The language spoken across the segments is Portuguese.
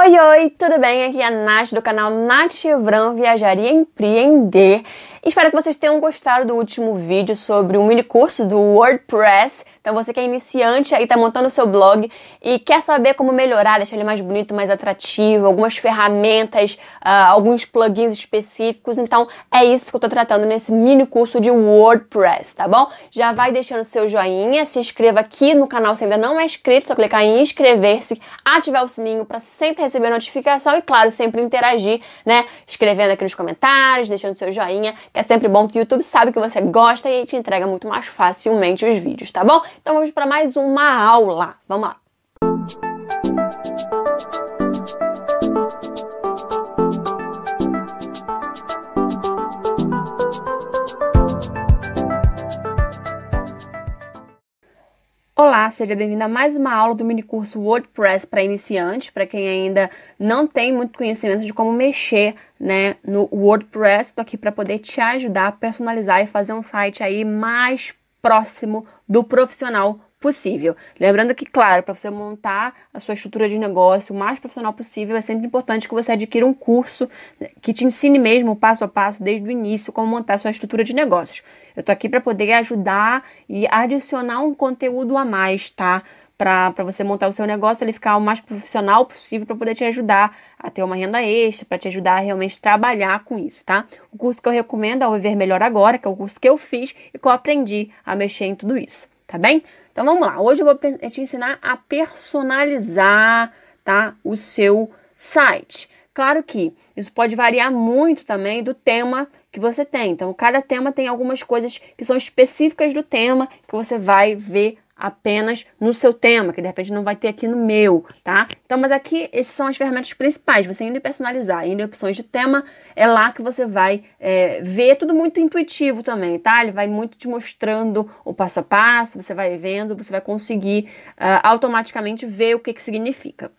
Oi, oi, tudo bem? Aqui é a Nath do canal Nativran Viajar e Empreender. Espero que vocês tenham gostado do último vídeo sobre o mini curso do WordPress. Então você que é iniciante aí tá montando o seu blog e quer saber como melhorar, deixar ele mais bonito, mais atrativo, algumas ferramentas, uh, alguns plugins específicos. Então é isso que eu estou tratando nesse mini curso de WordPress, tá bom? Já vai deixando o seu joinha, se inscreva aqui no canal se ainda não é inscrito, só clicar em inscrever-se, ativar o sininho para sempre receber notificação e claro, sempre interagir, né? Escrevendo aqui nos comentários, deixando o seu joinha é sempre bom que o YouTube sabe que você gosta e te entrega muito mais facilmente os vídeos, tá bom? Então vamos para mais uma aula. Vamos lá. Olá, seja bem-vindo a mais uma aula do mini curso WordPress para iniciantes, para quem ainda não tem muito conhecimento de como mexer né, no WordPress. Estou aqui para poder te ajudar a personalizar e fazer um site aí mais próximo do profissional possível. Lembrando que, claro, para você montar a sua estrutura de negócio o mais profissional possível, é sempre importante que você adquira um curso né, que te ensine mesmo passo a passo, desde o início, como montar a sua estrutura de negócios. Eu estou aqui para poder ajudar e adicionar um conteúdo a mais, tá? para você montar o seu negócio, ele ficar o mais profissional possível para poder te ajudar a ter uma renda extra, para te ajudar a realmente trabalhar com isso, tá? O curso que eu recomendo é o Viver Melhor Agora, que é o curso que eu fiz e que eu aprendi a mexer em tudo isso tá bem? Então vamos lá. Hoje eu vou te ensinar a personalizar, tá, o seu site. Claro que isso pode variar muito também do tema que você tem. Então, cada tema tem algumas coisas que são específicas do tema que você vai ver apenas no seu tema, que de repente não vai ter aqui no meu, tá? Então, mas aqui essas são as ferramentas principais. Você ainda personalizar, ainda opções de tema, é lá que você vai é, ver é tudo muito intuitivo também, tá? Ele vai muito te mostrando o passo a passo, você vai vendo, você vai conseguir uh, automaticamente ver o que, que significa.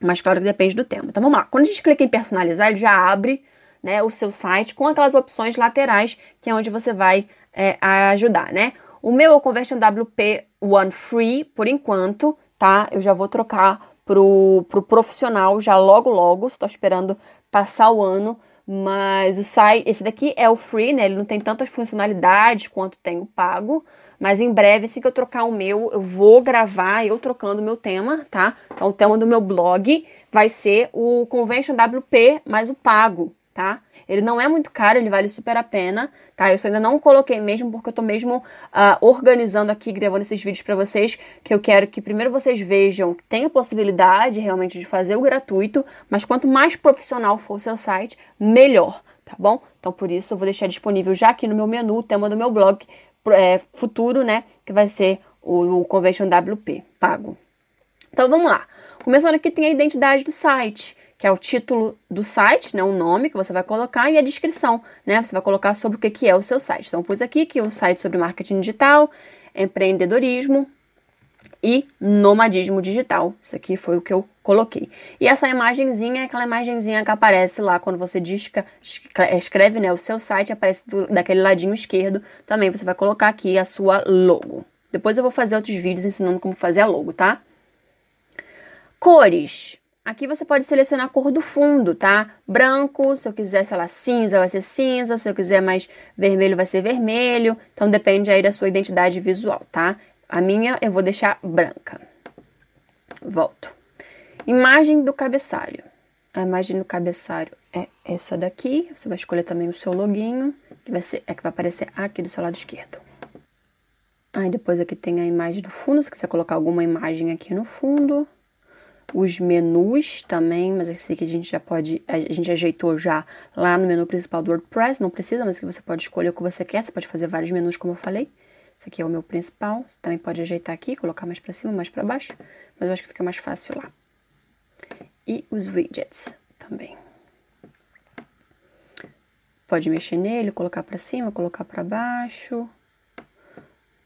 Mas claro que depende do tema. Então vamos lá. Quando a gente clica em personalizar, ele já abre né, o seu site com aquelas opções laterais, que é onde você vai é, ajudar, né? O meu o Conversion WP One Free, por enquanto, tá? Eu já vou trocar pro, pro profissional já logo logo, estou esperando passar o ano, mas o site, esse daqui é o free, né? Ele não tem tantas funcionalidades quanto tem o pago, mas em breve, assim que eu trocar o meu, eu vou gravar eu trocando o meu tema, tá? Então o tema do meu blog vai ser o Convention WP mais o pago, tá? Ele não é muito caro, ele vale super a pena, tá? Eu ainda não coloquei mesmo, porque eu tô mesmo uh, organizando aqui, gravando esses vídeos para vocês, que eu quero que primeiro vocês vejam que tem a possibilidade realmente de fazer o gratuito, mas quanto mais profissional for o seu site, melhor, tá bom? Então por isso eu vou deixar disponível já aqui no meu menu o tema do meu blog é, futuro, né? Que vai ser o, o Convention WP pago. Então vamos lá. Começando aqui tem a identidade do site que é o título do site, né, o nome que você vai colocar e a descrição, né? Você vai colocar sobre o que, é o seu site. Então, pus aqui que é um site sobre marketing digital, empreendedorismo e nomadismo digital. Isso aqui foi o que eu coloquei. E essa imagenzinha é aquela imagenzinha que aparece lá quando você disca, escreve né, o seu site, aparece do, daquele ladinho esquerdo. Também você vai colocar aqui a sua logo. Depois eu vou fazer outros vídeos ensinando como fazer a logo, tá? Cores. Aqui você pode selecionar a cor do fundo, tá? Branco, se eu quiser, sei lá, cinza vai ser cinza, se eu quiser mais vermelho vai ser vermelho. Então depende aí da sua identidade visual, tá? A minha eu vou deixar branca. Volto. Imagem do cabeçalho. A imagem do cabeçalho é essa daqui. Você vai escolher também o seu loginho, que vai ser, é que vai aparecer aqui do seu lado esquerdo. Aí depois aqui tem a imagem do fundo, se quiser colocar alguma imagem aqui no fundo os menus também, mas sei que a gente já pode, a gente ajeitou já lá no menu principal do WordPress, não precisa, mas que você pode escolher o que você quer, você pode fazer vários menus como eu falei. Esse aqui é o meu principal, você também pode ajeitar aqui, colocar mais para cima, mais para baixo, mas eu acho que fica mais fácil lá. E os widgets também. Pode mexer nele, colocar para cima, colocar para baixo.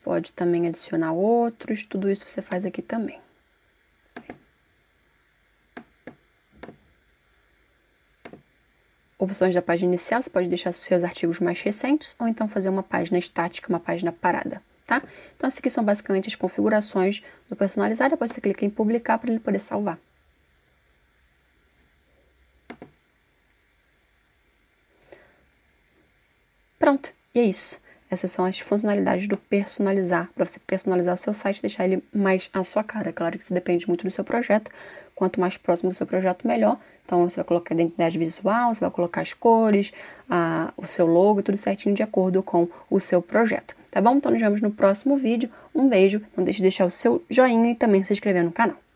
Pode também adicionar outros, tudo isso você faz aqui também. opções da página inicial, você pode deixar seus artigos mais recentes ou então fazer uma página estática, uma página parada, tá? Então, essas aqui são basicamente as configurações do personalizado depois você clica em publicar para ele poder salvar. Pronto, e é isso. Essas são as funcionalidades do personalizar, para você personalizar o seu site, deixar ele mais à sua cara. Claro que isso depende muito do seu projeto. Quanto mais próximo do seu projeto, melhor. Então você vai colocar a identidade visual, você vai colocar as cores, a, o seu logo, tudo certinho de acordo com o seu projeto. Tá bom? Então nos vemos no próximo vídeo. Um beijo. Não deixe de deixar o seu joinha e também se inscrever no canal.